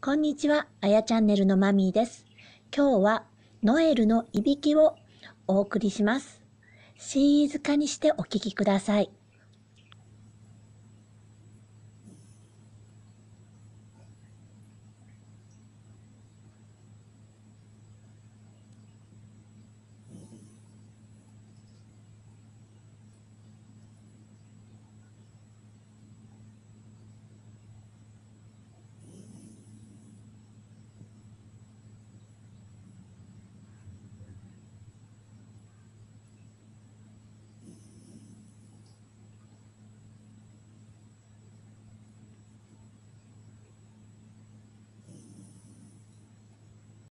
こんにちは、あやチャンネルのマミーです。今日はノエルのいびきをお送りします。静かにしてお聴きください。